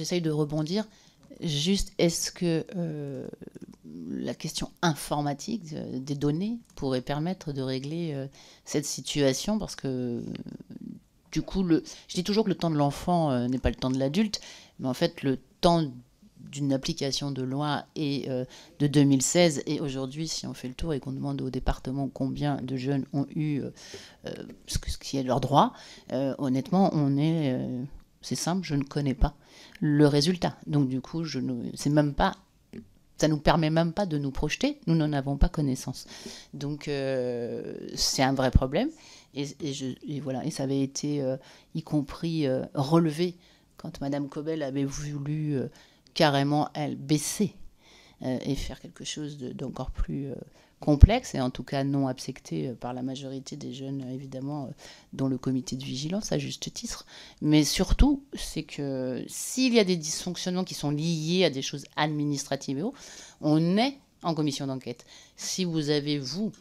j'essaye de rebondir. Juste, est-ce que euh, la question informatique euh, des données pourrait permettre de régler euh, cette situation Parce que, du coup, le, je dis toujours que le temps de l'enfant n'est pas le temps de l'adulte, mais en fait, le temps d'une application de loi est de 2016 et aujourd'hui si on fait le tour et qu'on demande au département combien de jeunes ont eu ce, qui est leur droit honnêtement on est c'est simple, je ne connais pas le résultat. Donc du coup, je ne, c'est même pas, ça nous permet même pas de nous projeter. Nous n'en avons pas connaissance. Donc euh, c'est un vrai problème. Et, je, voilà, et ça avait été euh, y compris euh, relevé quand Madame Cobel avait voulu carrément elle baisser et faire quelque chose d'encore plus complexe et en tout cas non accepté euh, par la majorité des jeunes, euh, évidemment, euh, dont le comité de vigilance à juste titre. Mais surtout, c'est que s'il y a des dysfonctionnements qui sont liés à des choses administratives et autres, on est en commission d'enquête. Si vous avez, vous,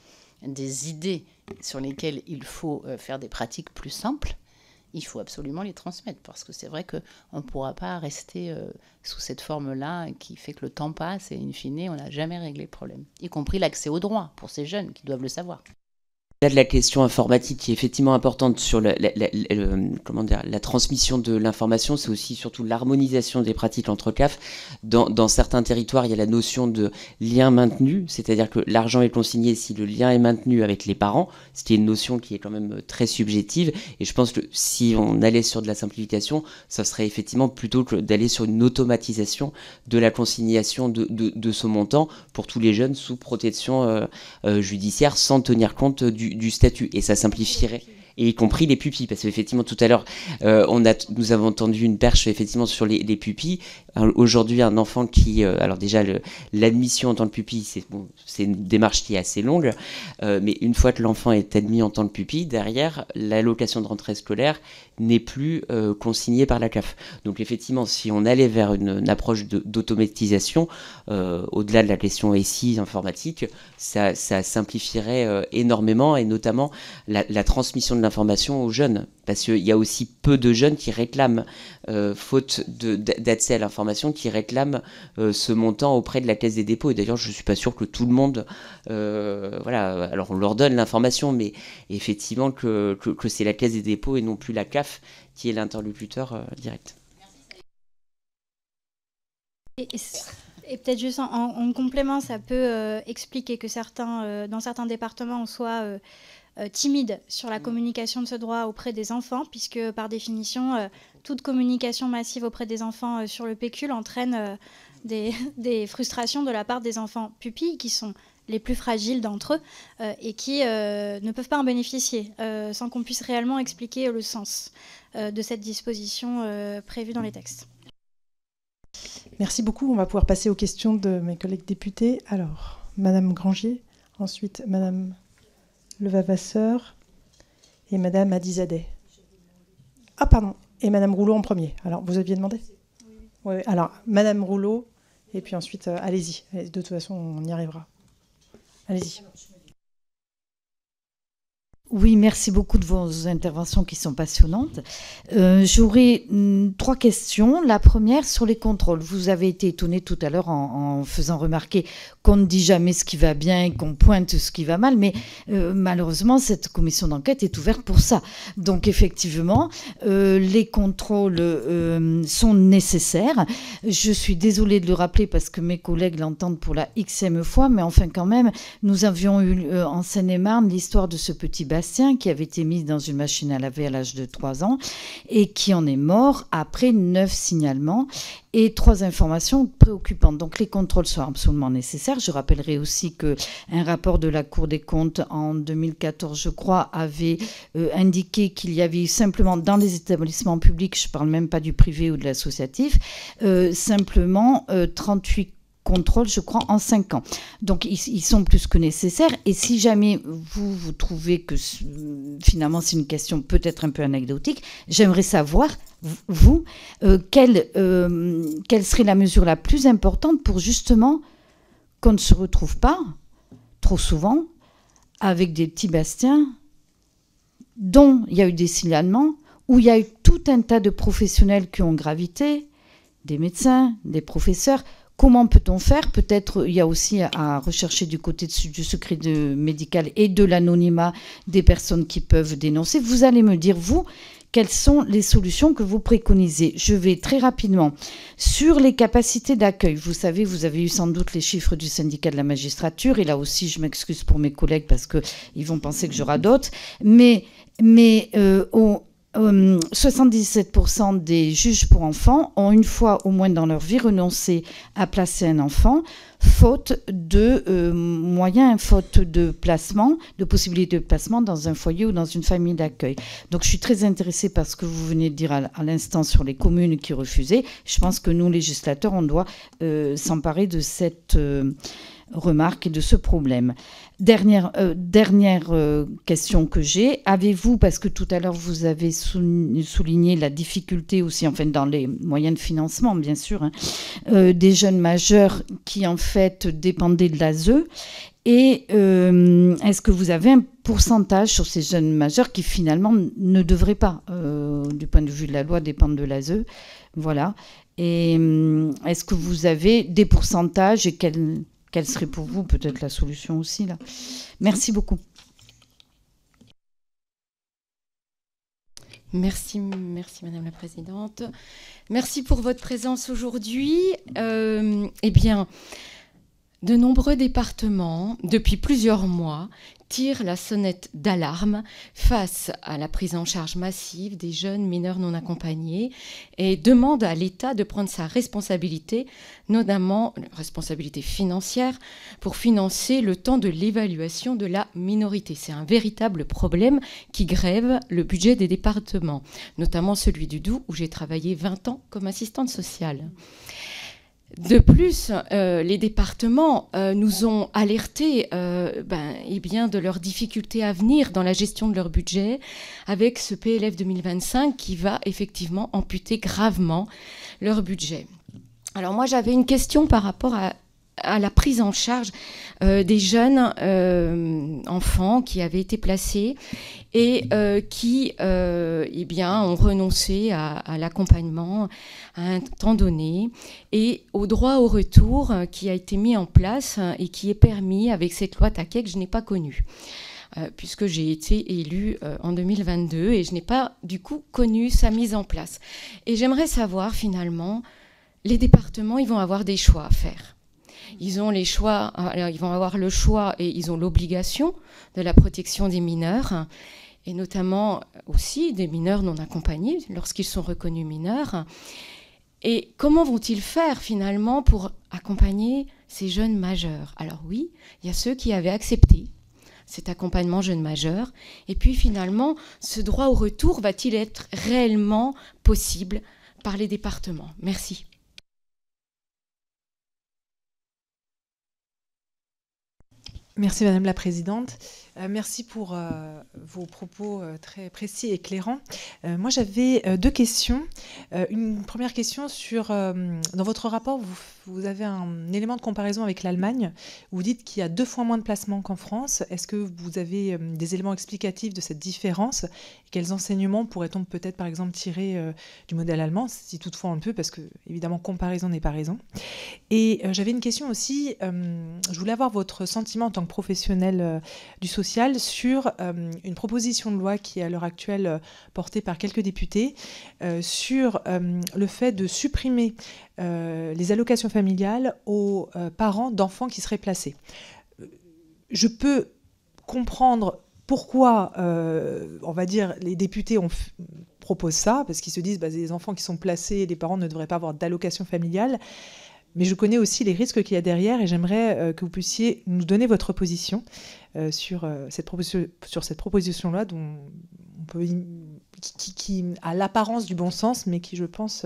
des idées sur lesquelles il faut faire des pratiques plus simples, il faut absolument les transmettre parce que c'est vrai qu'on ne pourra pas rester euh, sous cette forme-là qui fait que le temps passe et in fine on n'a jamais réglé le problème, y compris l'accès aux droits pour ces jeunes qui doivent le savoir de la question informatique qui est effectivement importante sur la, transmission de l'information, c'est aussi surtout l'harmonisation des pratiques entre CAF. Dans, certains territoires, il y a la notion de lien maintenu, c'est-à-dire que l'argent est consigné si le lien est maintenu avec les parents, ce qui est une notion qui est quand même très subjective. Et je pense que si on allait sur de la simplification, ça serait effectivement plutôt que d'aller sur une automatisation de la consignation de, ce montant pour tous les jeunes sous protection euh, euh, judiciaire sans tenir compte du du, statut et ça simplifierait et y compris les pupilles, parce qu'effectivement tout à l'heure euh, on a, nous avons entendu une perche effectivement sur les pupilles. Aujourd'hui, un enfant qui, euh, alors déjà, l'admission en tant que pupille, c'est une démarche qui est assez longue, euh, mais une fois que l'enfant est admis en tant que pupille, derrière, l'allocation de rentrée scolaire n'est plus euh, consignée par la CAF. Donc effectivement, si on allait vers une, approche d'automatisation, au-delà de la question SI informatique, ça, simplifierait énormément et notamment la, la transmission de l'information aux jeunes, parce qu'il y a aussi peu de jeunes qui réclament euh, faute d'accès à l'information, qui réclame euh, ce montant auprès de la Caisse des dépôts. Et d'ailleurs, je ne suis pas sûr que tout le monde, euh, voilà, alors on leur donne l'information, mais effectivement que, c'est la Caisse des dépôts et non plus la CAF qui est l'interlocuteur direct. Merci. Et peut-être juste en, complément, ça peut expliquer que certains, dans certains départements, on soit euh, timide sur la mm. communication de ce droit auprès des enfants, puisque par définition, euh, toute communication massive auprès des enfants euh, sur le pécule entraîne des, des, frustrations de la part des enfants pupilles, qui sont les plus fragiles d'entre eux, et qui ne peuvent pas en bénéficier, sans qu'on puisse réellement expliquer le sens de cette disposition prévue dans les textes. Merci beaucoup. On va pouvoir passer aux questions de mes collègues députés. Alors, Madame Grangier, ensuite Madame le Vavasseur et Madame Adizadeh. Ah, pardon, et Madame Rouleau en premier. Alors, vous aviez demandé Oui. alors, Madame Rouleau, et puis ensuite, euh, allez-y. De toute façon, on y arrivera. Allez-y. Oui, merci beaucoup de vos interventions qui sont passionnantes. Euh, J'aurais mm, trois questions. La première sur les contrôles. Vous avez été étonné tout à l'heure en, faisant remarquer qu'on ne dit jamais ce qui va bien et qu'on pointe ce qui va mal, mais euh, malheureusement, cette commission d'enquête est ouverte pour ça. Donc effectivement, euh, les contrôles euh, sont nécessaires. Je suis désolée de le rappeler parce que mes collègues l'entendent pour la xème fois, mais enfin quand même, nous avions eu en Seine-et-Marne l'histoire de ce petit bâtiment qui avait été mise dans une machine à laver à l'âge de 3 ans et qui en est mort après 9 signalements et trois informations préoccupantes. Donc les contrôles sont absolument nécessaires. Je rappellerai aussi que un rapport de la Cour des comptes en 2014, je crois, avait euh, indiqué qu'il y avait simplement dans les établissements publics, je ne parle même pas du privé ou de l'associatif, euh, simplement 38 euh, contrôle, je crois, en 5 ans. Donc ils, sont plus que nécessaires. Et si jamais vous, vous trouvez que finalement c'est une question peut-être un peu anecdotique, j'aimerais savoir, vous, euh, quelle, euh, quelle serait la mesure la plus importante pour justement qu'on ne se retrouve pas trop souvent avec des petits bastiens dont il y a eu des signalements, où il y a eu tout un tas de professionnels qui ont gravité, des médecins, des professeurs, Comment peut-on faire Peut-être euh, il y a aussi à rechercher du côté du secret médical et de l'anonymat des personnes qui peuvent dénoncer. Vous allez me dire, vous, quelles sont les solutions que vous préconisez Je vais très rapidement sur les capacités d'accueil. Vous savez, vous avez eu sans doute les chiffres du syndicat de la magistrature et là aussi, je m'excuse pour mes collègues parce qu'ils vont penser que je radote, mais, mais euh, 77% euh, des juges pour enfants ont une fois au moins dans leur vie renoncé à placer un enfant, faute de euh, moyens, faute de placement, de possibilité de placement dans un foyer ou dans une famille d'accueil. Donc je suis très intéressée par ce que vous venez de dire à, l'instant sur les communes qui refusaient. Je pense que nous, législateurs, on doit euh, s'emparer de cette remarque de ce problème. Dernière, euh, euh, question que j'ai. Avez-vous, parce que tout à l'heure vous avez souligné la difficulté aussi, enfin dans les moyens de financement bien sûr, hein, euh, des jeunes majeurs qui en fait dépendaient de l'ASE et est-ce que vous avez un pourcentage sur ces jeunes majeurs qui finalement ne devraient pas, du point de vue de la loi, dépendre de l'ASE Voilà. Et est-ce que vous avez des pourcentages et quels quelle serait pour vous peut-être la solution aussi là Merci beaucoup. Merci, merci Madame la Présidente. Merci pour votre présence aujourd'hui. Euh, eh bien, de nombreux départements, depuis plusieurs mois, tirent la sonnette d'alarme face à la prise en charge massive des jeunes mineurs non accompagnés et demandent à l'État de prendre sa responsabilité, notamment responsabilité financière, pour financer le temps de l'évaluation de la minorité. C'est un véritable problème qui grève le budget des départements, notamment celui du Doubs où j'ai travaillé 20 ans comme assistante sociale. De plus, euh, les départements euh, nous ont alertés euh, ben, eh bien, de leurs difficultés à venir dans la gestion de leur budget avec ce PLF 2025 qui va effectivement amputer gravement leur budget. Alors moi j'avais une question par rapport à à la prise en charge euh, des jeunes euh, enfants qui avaient été placés et euh, qui eh bien, ont renoncé à, à l'accompagnement à un temps donné et au droit au retour qui a été mis en place et qui est permis avec cette loi taquet que je n'ai pas connue. puisque j'ai été élue en 2022 et je n'ai pas du coup connu sa mise en place. Et j'aimerais savoir finalement, les départements, ils vont avoir des choix à faire ils ont les choix, hein, alors ils vont avoir le choix et ils ont l'obligation de la protection des mineurs et notamment aussi des mineurs non accompagnés lorsqu'ils sont reconnus mineurs. Et comment vont-ils faire finalement pour accompagner ces jeunes majeurs Alors oui, il y a ceux qui avaient accepté cet accompagnement jeune majeur. Et puis finalement, ce droit au retour va-t-il être réellement possible par les départements Merci. Merci Madame la Présidente. Euh, merci pour euh, vos propos euh, très précis et éclairants. moi, j'avais deux questions. une première question sur, dans votre rapport, vous, avez un élément de comparaison avec l'Allemagne. Vous dites qu'il y a deux fois moins de placements qu'en France. Est-ce que vous avez des éléments explicatifs de cette différence Quels enseignements pourrait-on peut-être, par exemple, tirer du modèle allemand, si toutefois on peut, parce que, évidemment, comparaison n'est pas raison. Et j'avais une question aussi. je voulais avoir votre sentiment en tant que professionnel du social sur euh, une proposition de loi qui est à l'heure actuelle euh, portée par quelques députés euh, sur le fait de supprimer les allocations familiales aux parents d'enfants qui seraient placés. Je peux comprendre pourquoi, on va dire, les députés proposent ça, parce qu'ils se disent bah, les enfants qui sont placés, les parents ne devraient pas avoir d'allocation familiale mais je connais aussi les risques qu'il y a derrière et j'aimerais euh, que vous puissiez nous donner votre position euh, sur, euh, cette proposition, sur cette proposition-là dont qui, a l'apparence du bon sens, mais qui, je pense,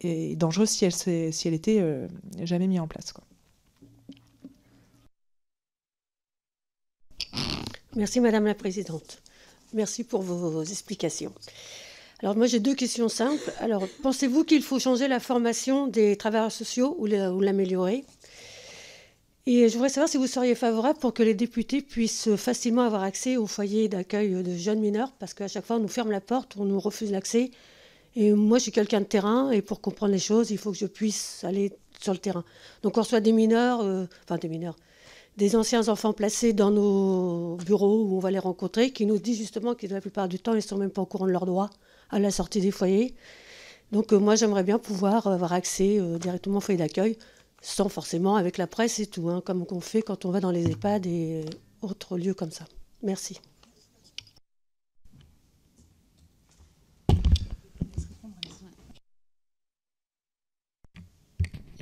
est dangereuse si elle, si était jamais mise en place. Merci Madame la Présidente. Merci pour vos explications. Alors moi j'ai deux questions simples. Alors pensez-vous qu'il faut changer la formation des travailleurs sociaux ou l'améliorer Et je voudrais savoir si vous seriez favorable pour que les députés puissent facilement avoir accès aux foyers d'accueil de jeunes mineurs, parce qu'à chaque fois on nous ferme la porte, on nous refuse l'accès. Et moi je suis quelqu'un de terrain, et pour comprendre les choses, il faut que je puisse aller sur le terrain. Donc on reçoit des mineurs, euh, enfin des mineurs, des anciens enfants placés dans nos bureaux où on va les rencontrer, qui nous disent justement que la plupart du temps, ils ne sont même pas au courant de leurs droits à la sortie des foyers. Donc euh, moi, j'aimerais bien pouvoir avoir accès euh, directement au foyer d'accueil, sans forcément avec la presse et tout, hein, comme qu'on fait quand on va dans les EHPAD et autres lieux comme ça. Merci.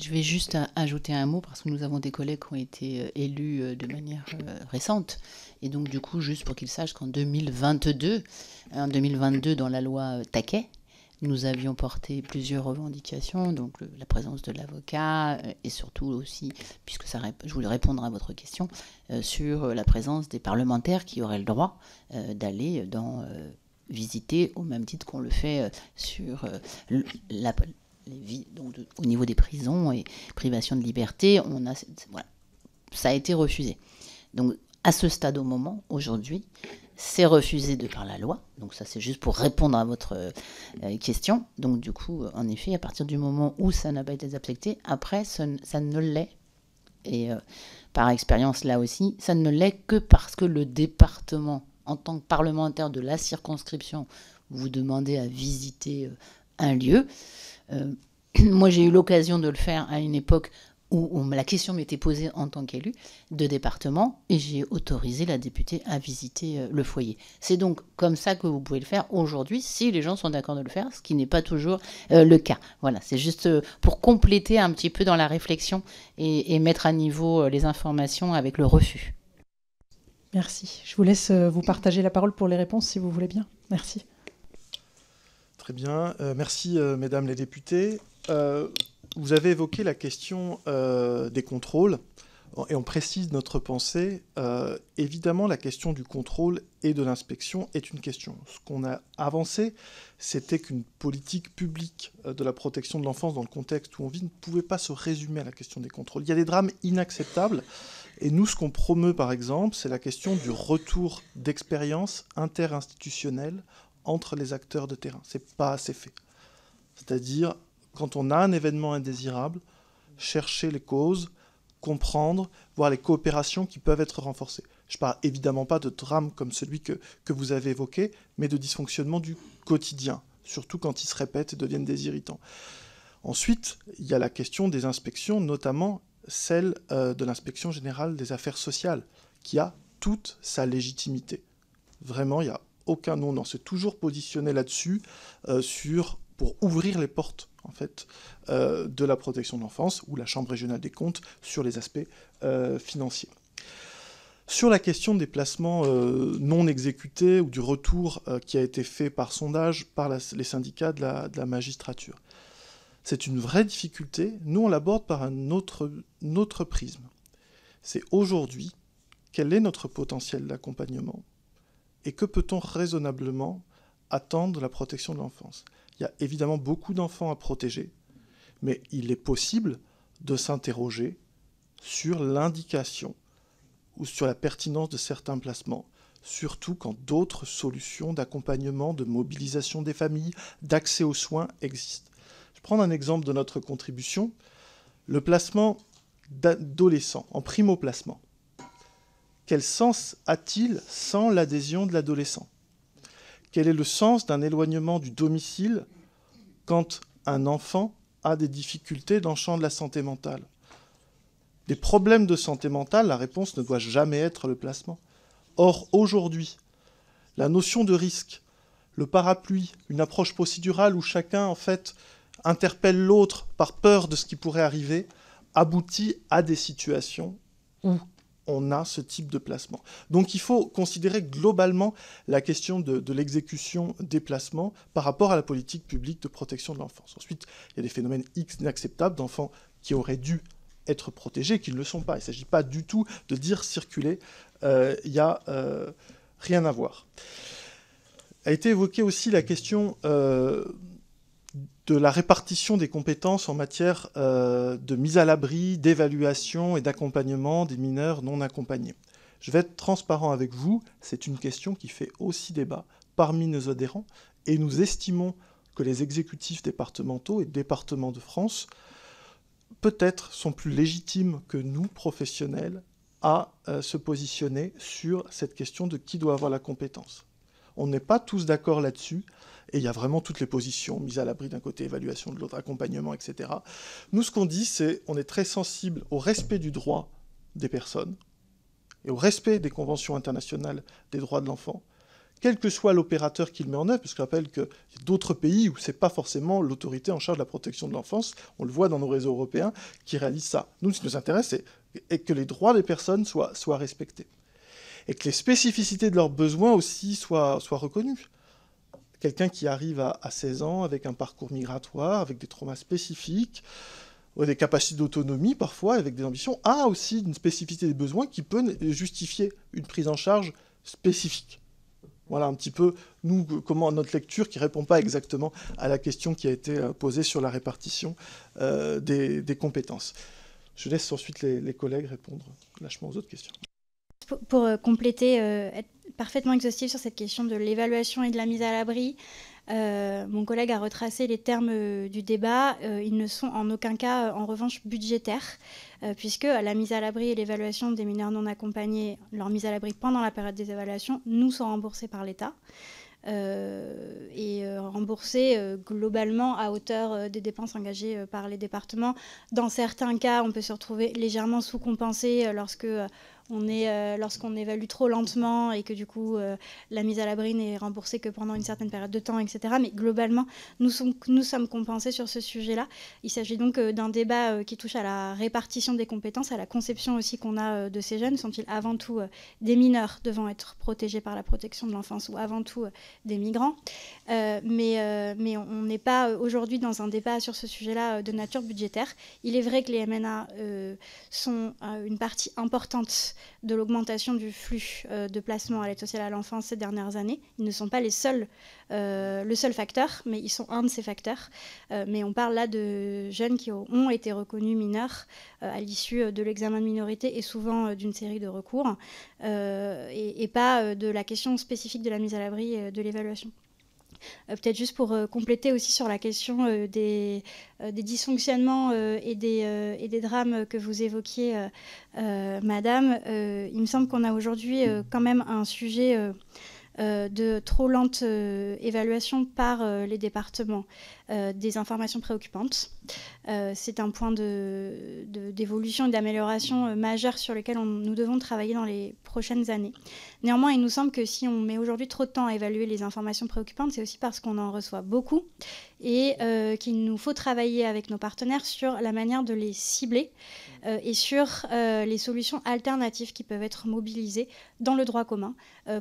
Je vais juste ajouter un mot parce que nous avons des collègues qui ont été euh, élus euh, de manière euh, récente. Et donc, du coup, juste pour qu'ils sachent qu'en 2022, en 2022, dans la loi Taquet, nous avions porté plusieurs revendications, donc la présence de l'avocat et surtout aussi, puisque ça, je voulais répondre à votre question, sur la présence des parlementaires qui auraient le droit d'aller dans visiter au même titre qu'on le fait sur la, vies, donc au niveau des prisons et privation de liberté, on a, voilà, ça a été refusé. Donc à ce stade au moment, aujourd'hui, c'est refusé de par la loi. Donc ça, c'est juste pour répondre à votre euh, question. Donc du coup, en effet, à partir du moment où ça n'a pas été accepté, après, ça, ne l'est. Et euh, par expérience, là aussi, ça ne l'est que parce que le département, en tant que parlementaire de la circonscription, vous demandez à visiter euh, un lieu. Euh, moi, j'ai eu l'occasion de le faire à une époque où la question m'était posée en tant qu'élu de département et j'ai autorisé la députée à visiter euh, le foyer. C'est donc comme ça que vous pouvez le faire aujourd'hui si les gens sont d'accord de le faire, ce qui n'est pas toujours euh, le cas. Voilà, c'est juste pour compléter un petit peu dans la réflexion et mettre à niveau les informations avec le refus. Merci. Je vous laisse vous partager la parole pour les réponses si vous voulez bien. Merci. Très bien. Euh, merci, euh, mesdames les députées. Euh, vous avez évoqué la question des contrôles et on précise notre pensée. évidemment, la question du contrôle et de l'inspection est une question. Ce qu'on a avancé, c'était qu'une politique publique de la protection de l'enfance dans le contexte où on vit ne pouvait pas se résumer à la question des contrôles. Il y a des drames inacceptables. Et nous, ce qu'on promeut, par exemple, c'est la question du retour d'expérience interinstitutionnelle entre les acteurs de terrain. C'est pas assez fait. C'est-à-dire, quand on a un événement indésirable, chercher les causes, comprendre, voir les coopérations qui peuvent être renforcées. Je parle évidemment pas de drames comme celui que, vous avez évoqué, mais de dysfonctionnement du quotidien, surtout quand ils se répètent et deviennent des irritants. Ensuite, il y a la question des inspections, notamment celle euh, de l'inspection générale des affaires sociales, qui a toute sa légitimité. Vraiment, il y a aucun nom. On s'est toujours positionné là-dessus euh, sur pour ouvrir les portes en fait euh, de la protection de l'enfance ou la Chambre régionale des comptes sur les aspects euh, financiers. Sur la question des placements non exécutés ou du retour qui a été fait par sondage par les syndicats de la, magistrature, c'est une vraie difficulté. Nous, on l'aborde par un autre, un autre prisme. C'est aujourd'hui, quel est notre potentiel d'accompagnement et que peut-on raisonnablement attendre de la protection de l'enfance Il y a évidemment beaucoup d'enfants à protéger, mais il est possible de s'interroger sur l'indication ou sur la pertinence de certains placements, surtout quand d'autres solutions d'accompagnement, de mobilisation des familles, d'accès aux soins existent. Je prends un exemple de notre contribution, le placement d'adolescents en primo-placement. Quel sens a-t-il sans l'adhésion de l'adolescent Quel est le sens d'un éloignement du domicile quand un enfant a des difficultés dans le champ de la santé mentale Des problèmes de santé mentale, la réponse ne doit jamais être le placement. Or, aujourd'hui, la notion de risque, le parapluie, une approche procédurale où chacun, en fait, interpelle l'autre par peur de ce qui pourrait arriver, aboutit à des situations où on a ce type de placement. Donc il faut considérer globalement la question de, l'exécution des placements par rapport à la politique publique de protection de l'enfance. Ensuite, il y a des phénomènes inacceptables d'enfants qui auraient dû être protégés, qui ne le sont pas. Il ne s'agit pas du tout de dire circuler, euh, il n'y a euh, rien à voir. A été évoquée aussi la question... Euh, de la répartition des compétences en matière euh, de mise à l'abri, d'évaluation et d'accompagnement des mineurs non accompagnés. Je vais être transparent avec vous, c'est une question qui fait aussi débat parmi nos adhérents et nous estimons que les exécutifs départementaux et départements de France peut-être sont plus légitimes que nous, professionnels, à euh, se positionner sur cette question de qui doit avoir la compétence. On n'est pas tous d'accord là-dessus. Et il y a vraiment toutes les positions, mises à l'abri d'un côté, évaluation de l'autre, accompagnement, etc. Nous, ce qu'on dit, c'est qu'on est très sensible au respect du droit des personnes et au respect des conventions internationales des droits de l'enfant, quel que soit l'opérateur qu'il met en œuvre, parce que je rappelle qu'il y a d'autres pays où ce n'est pas forcément l'autorité en charge de la protection de l'enfance, on le voit dans nos réseaux européens, qui réalisent ça. Nous, ce qui nous intéresse, c'est que les droits des personnes soient respectés et que les spécificités de leurs besoins aussi soient, reconnues. Quelqu'un qui arrive à, 16 ans avec un parcours migratoire, avec des traumas spécifiques, ou des capacités d'autonomie parfois, avec des ambitions, a aussi une spécificité des besoins qui peut justifier une prise en charge spécifique. Voilà un petit peu nous comment notre lecture qui répond pas exactement à la question qui a été euh, posée sur la répartition euh, des, compétences. Je laisse ensuite les collègues répondre lâchement aux autres questions pour, euh, compléter, euh, être parfaitement exhaustif sur cette question de l'évaluation et de la mise à l'abri. Euh, mon collègue a retracé les termes du débat. ils ne sont en aucun cas, en revanche, budgétaires, puisque la mise à l'abri et l'évaluation des mineurs non accompagnés, leur mise à l'abri pendant la période des évaluations, nous sont remboursés par l'État. et remboursés globalement à hauteur des dépenses engagées par les départements. Dans certains cas, on peut se retrouver légèrement sous-compensé lorsque on est euh, lorsqu'on évalue trop lentement et que du coup euh, la mise à l'abri n'est remboursée que pendant une certaine période de temps, etc. Mais globalement, nous, sommes compensés sur ce sujet-là. Il s'agit donc euh, d'un débat qui touche à la répartition des compétences, à la conception aussi qu'on a de ces jeunes. Sont-ils avant tout des mineurs devant être protégés par la protection de l'enfance ou avant tout des migrants mais, mais, on n'est pas aujourd'hui dans un débat sur ce sujet-là de nature budgétaire. Il est vrai que les MNA sont une partie importante de l'augmentation du flux euh, de placements à l'aide sociale à l'enfance ces dernières années. Ils ne sont pas euh, le seul facteur, mais ils sont un de ces facteurs. Euh, mais on parle là de jeunes qui ont été reconnus mineurs à l'issue de l'examen de minorité et souvent d'une série de recours, et, et, pas de la question spécifique de la mise à l'abri de l'évaluation. Euh, peut-être juste pour euh, compléter aussi sur la question euh, des, dysfonctionnements et des drames que vous évoquiez, Madame, il me semble qu'on a aujourd'hui quand même un sujet de trop lente évaluation par les départements. Euh, des informations préoccupantes. Euh, c'est un point d'évolution de, et d'amélioration euh, majeur sur lequel nous devons travailler dans les prochaines années. Néanmoins, il nous semble que si on met aujourd'hui trop de temps à évaluer les informations préoccupantes, c'est aussi parce qu'on en reçoit beaucoup et qu'il nous faut travailler avec nos partenaires sur la manière de les cibler et sur les solutions alternatives qui peuvent être mobilisées dans le droit commun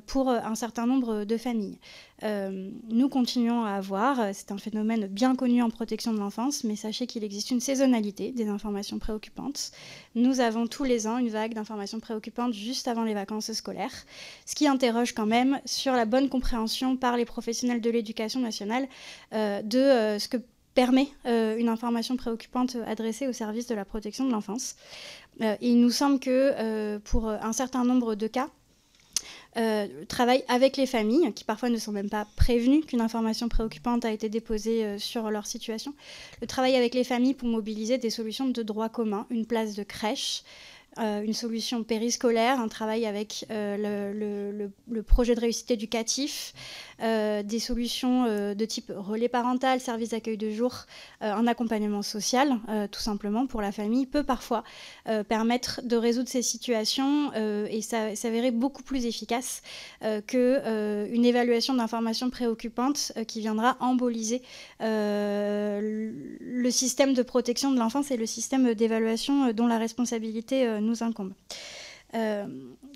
pour un certain nombre de familles. Euh, nous continuons à avoir, euh, c'est un phénomène bien connu en protection de l'enfance, mais sachez qu'il existe une saisonnalité des informations préoccupantes. Nous avons tous les ans une vague d'informations préoccupantes juste avant les vacances scolaires, ce qui interroge quand même sur la bonne compréhension par les professionnels de l'éducation nationale euh, de ce que permet une information préoccupante adressée au service de la protection de l'enfance. il nous semble que pour un certain nombre de cas, le euh, travail avec les familles, qui parfois ne sont même pas prévenues qu'une information préoccupante a été déposée euh, sur leur situation. Le travail avec les familles pour mobiliser des solutions de droit commun, une place de crèche. Euh, une solution périscolaire, un travail avec le, projet de réussite éducatif, euh, des solutions euh, de type relais parental, service d'accueil de jour, euh, un accompagnement social, tout simplement pour la famille, peut parfois permettre de résoudre ces situations et s'avérer beaucoup plus efficace qu'une évaluation d'informations préoccupantes qui viendra emboliser le système de protection de l'enfance et le système d'évaluation dont la responsabilité nous incombe. Euh,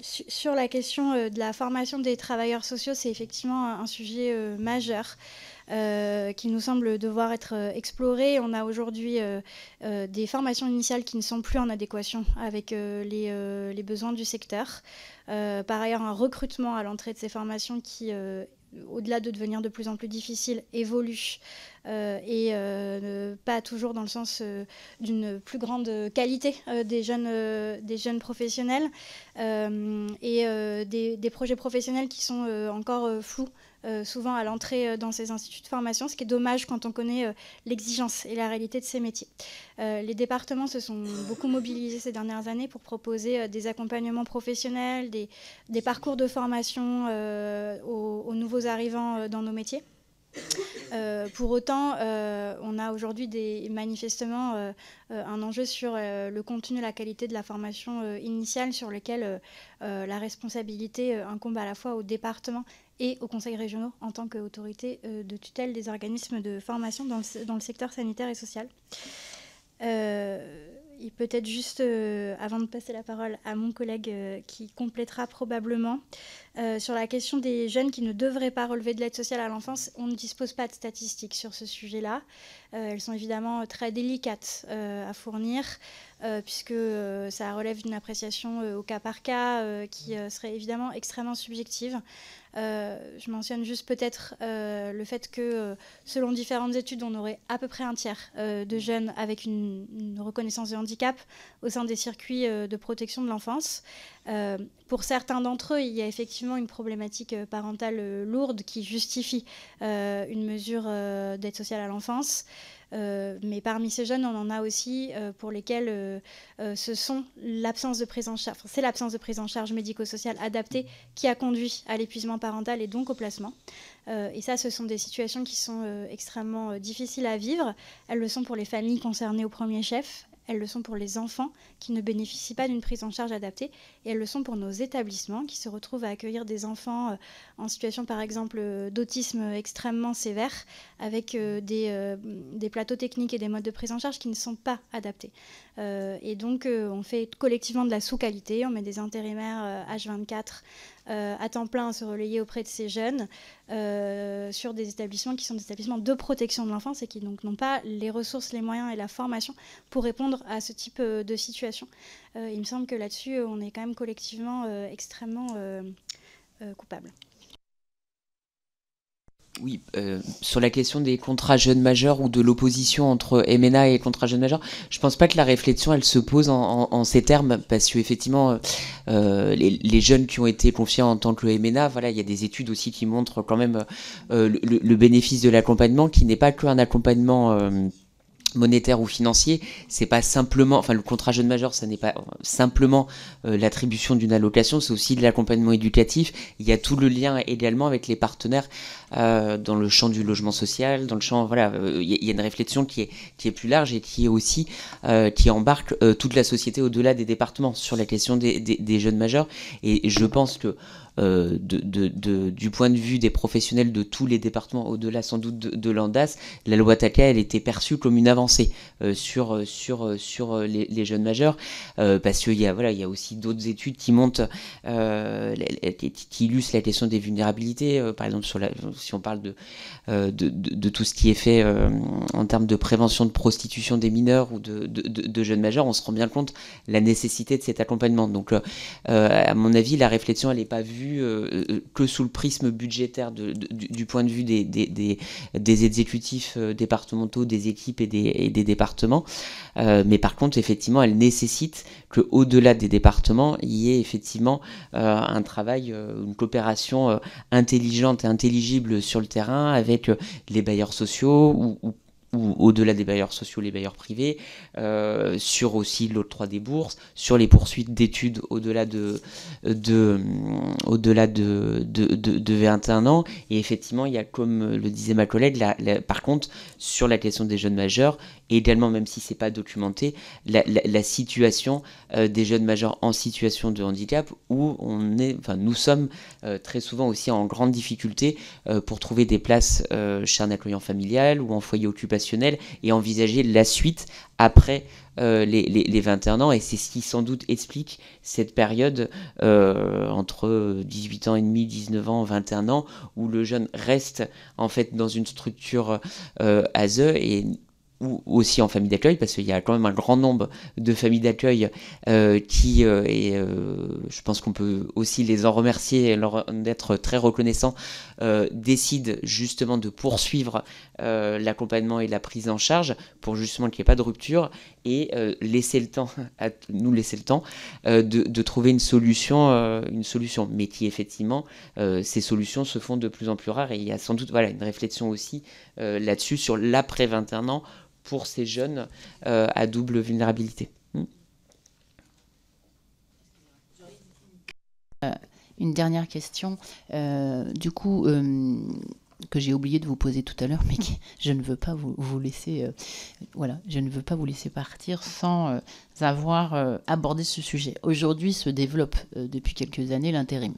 sur la question euh, de la formation des travailleurs sociaux, c'est effectivement un sujet euh, majeur. qui nous semble devoir être exploré. On a aujourd'hui des formations initiales qui ne sont plus en adéquation avec les, les, besoins du secteur. par ailleurs, un recrutement à l'entrée de ces formations qui au-delà de devenir de plus en plus difficile, évolue euh, et euh, pas toujours dans le sens euh, d'une plus grande qualité des, jeunes, des jeunes professionnels et des, des, projets professionnels qui sont encore flous euh, souvent à l'entrée euh, dans ces instituts de formation, ce qui est dommage quand on connaît euh, l'exigence et la réalité de ces métiers. les départements se sont beaucoup mobilisés ces dernières années pour proposer des accompagnements professionnels, des, parcours de formation aux nouveaux arrivants dans nos métiers. Euh, pour autant, euh, on a aujourd'hui manifestement euh, un enjeu sur le contenu et la qualité de la formation initiale sur lequel la responsabilité incombe à la fois au département et aux conseils régionaux en tant qu'autorité de tutelle des organismes de formation dans le, dans le secteur sanitaire et social. et peut-être juste avant de passer la parole à mon collègue qui complétera probablement, euh, sur la question des jeunes qui ne devraient pas relever de l'aide sociale à l'enfance, on ne dispose pas de statistiques sur ce sujet-là. Euh, elles sont évidemment euh, très délicates à fournir, puisque ça relève d'une appréciation au cas par cas qui serait évidemment extrêmement subjective. je mentionne juste peut-être le fait que, selon différentes études, on aurait à peu près un tiers de jeunes avec une, reconnaissance de handicap au sein des circuits de protection de l'enfance. pour certains d'entre eux, il y a effectivement une problématique euh, parentale euh, lourde qui justifie euh, une mesure d'aide sociale à l'enfance. mais parmi ces jeunes, on en a aussi pour lesquels ce l'absence de prise en c'est l'absence de prise en charge médico-sociale adaptée qui a conduit à l'épuisement parental et donc au placement. et ça, ce sont des situations qui sont extrêmement difficiles à vivre. Elles le sont pour les familles concernées au premier chef elles le sont pour les enfants qui ne bénéficient pas d'une prise en charge adaptée, et elles le sont pour nos établissements qui se retrouvent à accueillir des enfants euh, en situation par exemple euh, d'autisme extrêmement sévère, avec euh, des, plateaux techniques et des modes de prise en charge qui ne sont pas adaptés. et donc on fait collectivement de la sous-qualité, on met des intérimaires H24 euh, à temps plein à se relayer auprès de ces jeunes euh, sur des établissements qui sont des établissements de protection de l'enfance et qui donc n'ont pas les ressources, les moyens et la formation pour répondre à ce type euh, de situation. il me semble que là-dessus, on est quand même collectivement extrêmement coupable. Oui, euh, sur la question des contrats jeunes majeurs ou de l'opposition entre MNA et contrats jeunes majeurs, je pense pas que la réflexion elle se pose en, en, ces termes parce que effectivement euh, les, jeunes qui ont été confiés en tant que MNA, voilà, il y a des études aussi qui montrent quand même euh, le, le, bénéfice de l'accompagnement qui n'est pas qu'un accompagnement monétaire ou financier, c'est pas simplement, enfin le contrat jeune majeur, ça n'est pas euh, simplement euh, l'attribution d'une allocation, c'est aussi de l'accompagnement éducatif. Il y a tout le lien également avec les partenaires euh, dans le champ du logement social, dans le champ, voilà, il y, a une réflexion qui est qui est plus large et qui est aussi qui embarque toute la société au-delà des départements sur la question des, des jeunes majeurs. Et je pense que euh, du point de vue des professionnels de tous les départements, au-delà sans doute de, l'ANDAS, la loi TACA, elle était perçue comme une avancée euh, sur, euh, sur, sur les, jeunes majeurs, parce qu'il y, a, voilà, y a aussi d'autres études qui montent, qui illustrent la question des vulnérabilités, par exemple, si on parle de, de, tout ce qui est fait en termes de prévention de prostitution des mineurs ou de, jeunes majeurs, on se rend bien compte la nécessité de cet accompagnement. Donc, à mon avis, la réflexion, elle n'est pas vue euh, euh, que sous le prisme budgétaire, du, point de vue des, des, des, exécutifs euh, départementaux, des équipes et des, départements. mais par contre, effectivement, elle nécessite que, au-delà des départements, il y ait effectivement un travail, une coopération intelligente et intelligible sur le terrain avec les bailleurs sociaux ou ou au-delà des bailleurs sociaux, les bailleurs privés, euh, sur aussi l'autre 3 des bourses, sur les poursuites d'études au-delà de, au de, de, 21 ans. Et effectivement, il y a, comme le disait ma collègue, par contre, sur la question des jeunes majeurs, également, même si c'est pas documenté, la, la, situation euh, des jeunes majeurs en situation de handicap où on est, enfin, nous sommes euh, très souvent aussi en grande difficulté euh, pour trouver des places chez un accueillant familial ou en foyer occupationnel et envisager la suite après les, 21 ans et c'est ce qui sans doute explique cette période entre 18 ans et demi, 19 ans, 21 ans où le jeune reste en fait dans une structure à ASE et aussi en famille d'accueil, parce qu'il y a quand même un grand nombre de familles d'accueil euh, qui, euh, et euh, je pense qu'on peut aussi les en remercier et leur être très reconnaissant, décident justement de poursuivre l'accompagnement et la prise en charge pour justement qu'il n'y ait pas de rupture et laisser le temps, à, nous laisser le temps de, trouver une solution, une solution, mais qui effectivement, ces solutions se font de plus en plus rares et il y a sans doute voilà, une réflexion aussi là-dessus sur l'après 21 ans pour ces jeunes euh, à double vulnérabilité. Hmm. Euh, une dernière question. Euh, du coup, que j'ai oublié de vous poser tout à l'heure, mais je ne veux pas vous, laisser, voilà, je ne veux pas vous laisser partir sans avoir abordé ce sujet. Aujourd'hui, se développe depuis quelques années l'intérim.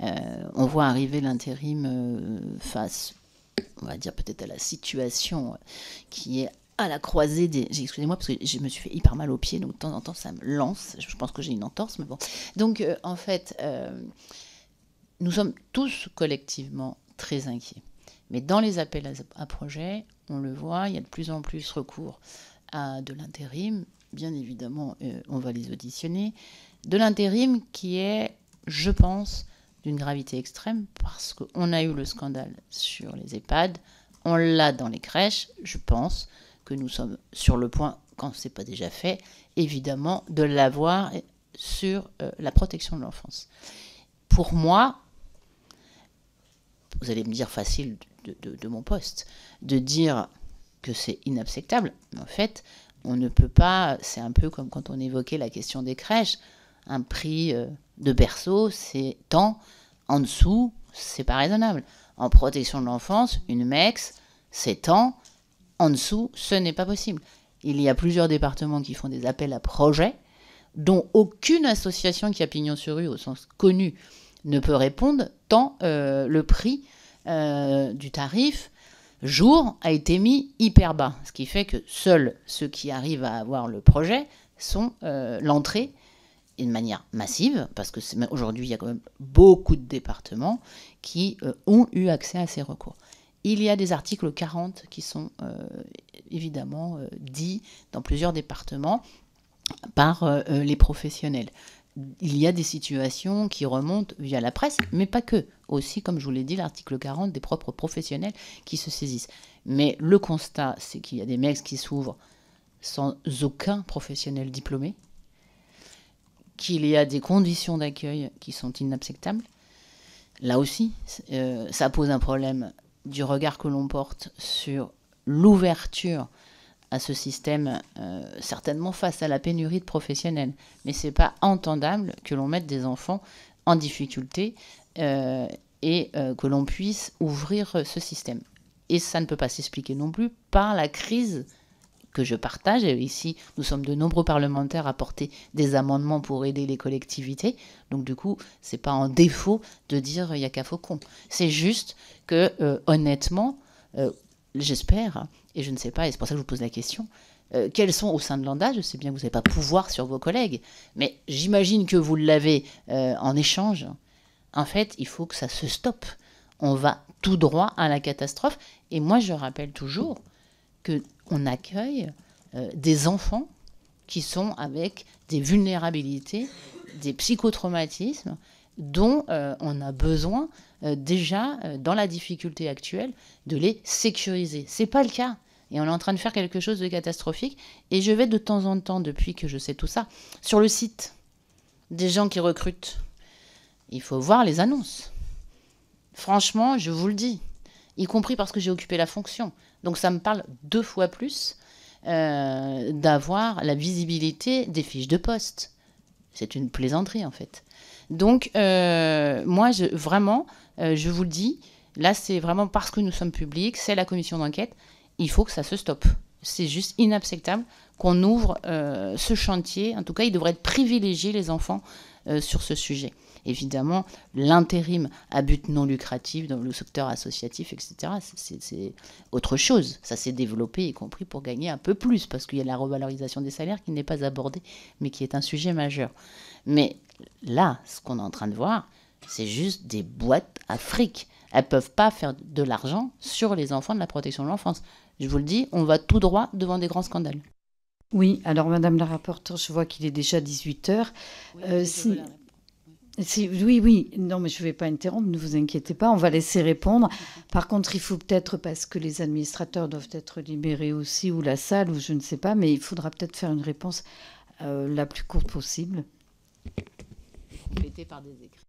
on voit arriver l'intérim face, on va dire peut-être à la situation qui est à la croisée des. Excusez-moi parce que je me suis fait hyper mal aux pieds, donc de temps en temps ça me lance. Je pense que j'ai une entorse, mais bon. Donc euh, en fait, euh, nous sommes tous collectivement très inquiets. Mais dans les appels à, projet projets, on le voit, il y a de plus en plus recours à de l'intérim. Bien évidemment, euh, on va les auditionner. De l'intérim qui est, je pense, d'une gravité extrême parce qu'on a eu le scandale sur les EHPAD, on l'a dans les crèches, je pense que nous sommes sur le point, quand ce n'est pas déjà fait, évidemment, de l'avoir sur euh, la protection de l'enfance. Pour moi, vous allez me dire facile de, mon poste, de dire que c'est inacceptable, en fait, on ne peut pas, c'est un peu comme quand on évoquait la question des crèches, un prix euh, de berceau, c'est tant, en dessous, c'est pas raisonnable. En protection de l'enfance, une MEX, c'est tant, en dessous, ce n'est pas possible. Il y a plusieurs départements qui font des appels à projets dont aucune association qui a pignon sur rue au sens connu ne peut répondre tant euh, le prix euh, du tarif jour a été mis hyper bas. Ce qui fait que seuls ceux qui arrivent à avoir le projet sont euh, l'entrée de manière massive, parce que aujourd'hui il y a quand même beaucoup de départements qui ont eu accès à ces recours. Il y a des articles 40 qui sont euh, évidemment euh, dits dans plusieurs départements par euh, les professionnels. Il y a des situations qui remontent via la presse, mais pas que. Aussi, comme je vous l'ai dit, l'article 40 des propres professionnels qui se saisissent. Mais le constat, c'est qu'il y a des mecs qui s'ouvrent sans aucun professionnel diplômé, qu'il y a des conditions d'accueil qui sont inacceptables. Là aussi, ça pose un problème du regard que l'on porte sur l'ouverture à ce système, euh, certainement face à la pénurie de professionnels. Mais ce n'est pas entendable que l'on mette des enfants en difficulté euh, et euh, que l'on puisse ouvrir ce système. Et ça ne peut pas s'expliquer non plus par la crise que je partage. Ici, nous sommes de nombreux parlementaires à porter des amendements pour aider les collectivités. Donc du coup, c'est pas en défaut de dire il y a qu'à Faucon. C'est juste que euh, honnêtement, euh, j'espère et je ne sais pas et c'est pour ça que je vous pose la question. Euh, quels sont au sein de l'ANDA Je sais bien que vous n'avez pas pouvoir sur vos collègues, mais j'imagine que vous l'avez en échange. En fait, il faut que ça se stoppe. On va tout droit à la catastrophe. Et moi, je rappelle toujours, qu'on accueille euh, des enfants qui sont avec des vulnérabilités, des psychotraumatismes dont euh, on a besoin euh, déjà dans la difficulté actuelle de les sécuriser. n'est pas le cas et on est en train de faire quelque chose de catastrophique et je vais de temps en temps depuis que je sais tout ça sur le site des gens qui recrutent. Il faut voir les annonces. Franchement, je vous le dis, y compris parce que j'ai occupé la fonction. Donc ça me parle deux fois plus euh, d'avoir la visibilité des fiches de poste. C'est une plaisanterie en fait. Donc euh, moi, je, vraiment, euh, je vous le dis, là c'est vraiment parce que nous sommes publics, c'est la commission d'enquête, il faut que ça se stoppe. C'est juste inacceptable qu'on ouvre ce chantier. En tout cas, il devrait être privilégié les enfants sur ce sujet évidemment l'intérim à but non lucratif dans le secteur associatif, etc. C'est autre chose. Ça s'est développé, y compris pour gagner un peu plus, parce qu'il y a la revalorisation des salaires qui n'est pas abordée, mais qui est un sujet majeur. Mais là, ce qu'on est en train de voir, c'est juste des boîtes à fric. Elles ne peuvent pas faire de l'argent sur les enfants de la protection de l'enfance. Je vous le dis, on va tout droit devant des grands scandales. Oui, alors Madame la rapporteure, je vois qu'il est déjà 18h oui, oui, non, mais je ne vais pas interrompre, ne vous inquiétez pas, on va laisser répondre. Par contre, il faut peut-être, parce que les administrateurs doivent être libérés aussi, ou la salle, ou je ne sais pas, mais il faudra peut-être faire une réponse euh, la plus courte possible. Complétée par des écrits.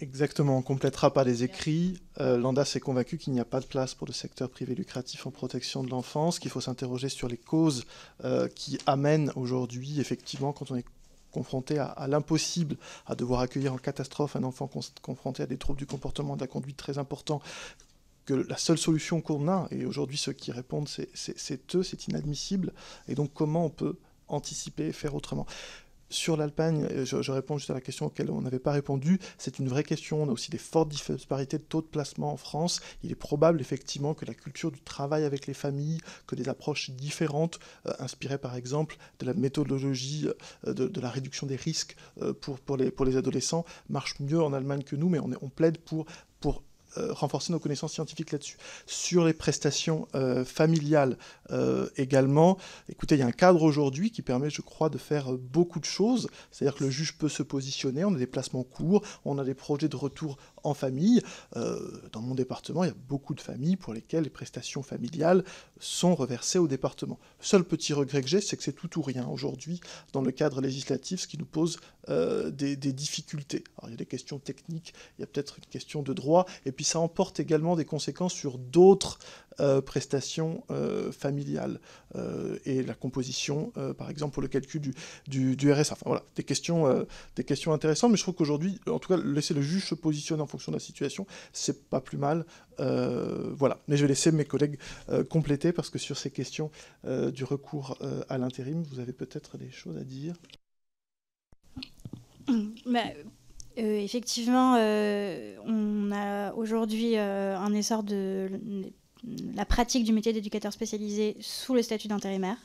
Exactement, on complétera par des écrits. Euh, Landa s'est convaincu qu'il n'y a pas de place pour le secteur privé lucratif en protection de l'enfance, qu'il faut s'interroger sur les causes euh, qui amènent aujourd'hui, effectivement, quand on est confrontés à, l'impossible, à devoir accueillir en catastrophe un enfant confronté à des troubles du comportement, de la conduite très importants, que la seule solution qu'on a, et aujourd'hui ceux qui répondent, c'est eux, c'est inadmissible, et donc comment on peut anticiper et faire autrement. Sur l'Allemagne, je, réponds juste à la question auquel on n'avait pas répondu. C'est une vraie question. On a aussi des fortes disparités de taux de placement en France. Il est probable effectivement que la culture du travail avec les familles, que des approches différentes, euh, inspirées par exemple de la méthodologie euh, de, la réduction des risques euh, pour, pour, les, pour les adolescents, marchent mieux en Allemagne que nous, mais on plaide pour euh, renforcer nos connaissances scientifiques là-dessus. Sur les prestations euh, familiales euh, également, écoutez, il y a un cadre aujourd'hui qui permet, je crois, de faire beaucoup de choses. C'est-à-dire que le juge peut se positionner, on a des placements courts, on a des projets de retour en famille. Euh, dans mon département, il y a beaucoup de familles pour lesquelles les prestations familiales sont reversées au département. Le seul petit regret que j'ai, c'est que c'est tout ou rien aujourd'hui dans le cadre législatif, ce qui nous pose euh, des, difficultés. il y a des questions techniques, il y a peut-être une question de droit, et puis ça emporte également des conséquences sur d'autres euh, prestations euh, familiales euh, et la composition, par exemple, pour le calcul du, du, RSA. Enfin voilà, des questions, des questions intéressantes, mais je trouve qu'aujourd'hui, en tout cas, laisser le juge se positionner en fonction de la situation, c'est pas plus mal. voilà, mais je vais laisser mes collègues compléter parce que sur ces questions du recours à l'intérim, vous avez peut-être des choses à dire. mais bah, effectivement, on a aujourd'hui un essor de la pratique du métier d'éducateur spécialisé sous le statut d'intérimaire,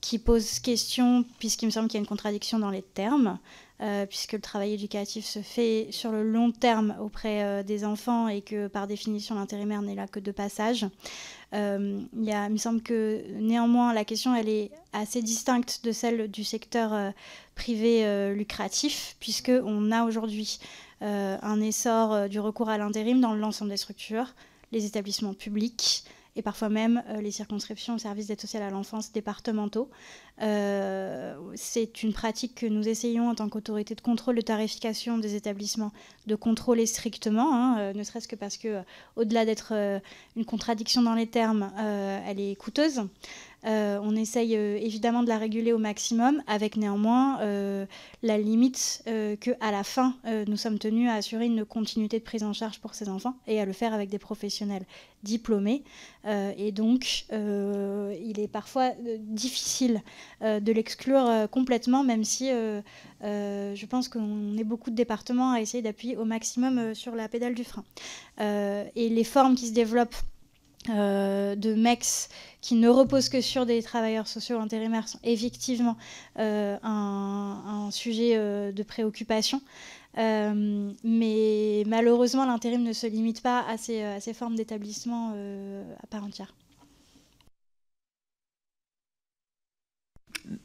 qui pose question, puisqu'il me semble qu'il y a une contradiction dans les termes, euh, puisque le travail éducatif se fait sur le long terme auprès euh, des enfants et que par définition l'intérimaire n'est là que de passage. Euh, il, me semble que néanmoins la question elle est assez distincte de celle du secteur privé lucratif, puisqu'on a aujourd'hui un essor du recours à l'intérim dans l'ensemble des structures les établissements publics et parfois même euh, les circonscriptions services services d'aide sociale à l'enfance départementaux. Euh, c'est une pratique que nous essayons en tant qu'autorité de contrôle de tarification des établissements de contrôler strictement, hein, euh, ne serait-ce que parce que, au-delà d'être une contradiction dans les termes, elle est coûteuse. Euh, on essaye euh, évidemment de la réguler au maximum, avec néanmoins euh, la limite que à la fin nous sommes tenus à assurer une continuité de prise en charge pour ces enfants et à le faire avec des professionnels diplômés. et donc, il est parfois difficile de l'exclure complètement, même si je pense qu'on est beaucoup de départements à essayer d'appuyer au maximum sur la pédale du frein. et les formes qui se développent euh, de MEX qui ne repose que sur des travailleurs sociaux intérimaires sont effectivement euh, un, sujet euh, de préoccupation. mais malheureusement, l'intérim ne se limite pas à ces formes d'établissement à part entière.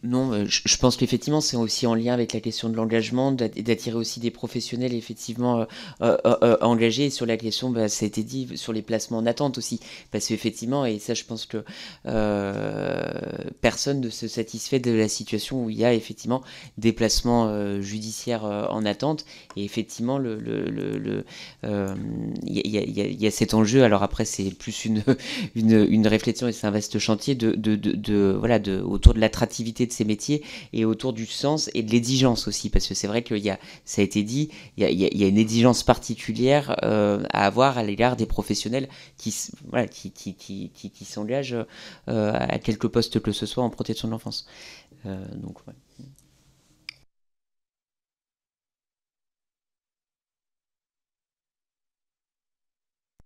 non, euh, je pense qu'effectivement, c'est aussi en lien avec la question de l'engagement, d'attirer aussi des professionnels effectivement euh, euh, engagés. sur la question, bah, ça a été dit, sur les placements en attente aussi. Parce qu'effectivement, et ça, je pense que personne ne se satisfait de la situation où il y a effectivement des placements judiciaires en attente. Et effectivement, il le, le, y, a, cet enjeu. Alors après, c'est plus une, une, réflexion et c'est un vaste chantier de, de, voilà, de, autour de l'attractivité de ces métiers et autour du sens et de l'exigence aussi, parce que c'est vrai que y ça a été dit, il y a, une exigence particulière euh, à avoir à l'égard des professionnels qui, voilà, qui, qui, s'engagent euh, à quelques postes que ce soit en protection de l'enfance. Euh, donc,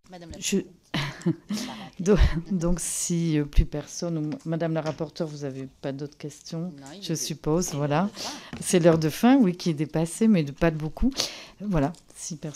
Madame la Donc, si euh, plus personne, Madame la rapporteure, vous n'avez pas d'autres questions, je suppose. Voilà. C'est l'heure de fin, oui, qui est dépassée, mais de, pas de beaucoup. Voilà, si personne.